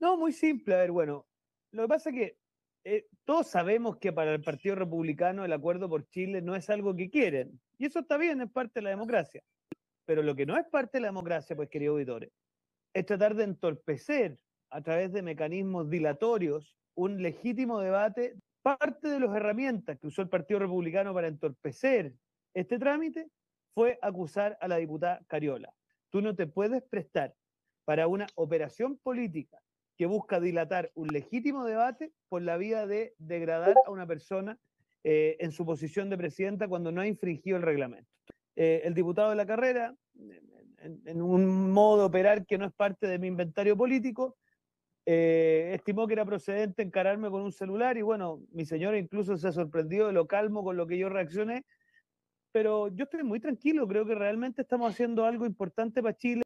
No, muy simple. A ver, bueno, lo que pasa es que eh, todos sabemos que para el Partido Republicano el acuerdo por Chile no es algo que quieren. Y eso está bien, es parte de la democracia. Pero lo que no es parte de la democracia, pues, queridos auditores, es tratar de entorpecer a través de mecanismos dilatorios un legítimo debate. Parte de las herramientas que usó el Partido Republicano para entorpecer este trámite fue acusar a la diputada Cariola. Tú no te puedes prestar para una operación política que busca dilatar un legítimo debate por la vía de degradar a una persona eh, en su posición de presidenta cuando no ha infringido el reglamento. Eh, el diputado de la carrera, en, un modo de operar que no es parte de mi inventario político, eh, estimó que era procedente encararme con un celular y bueno, mi señora incluso se ha sorprendido de lo calmo con lo que yo reaccioné, pero yo estoy muy tranquilo, creo que realmente estamos haciendo algo importante para Chile.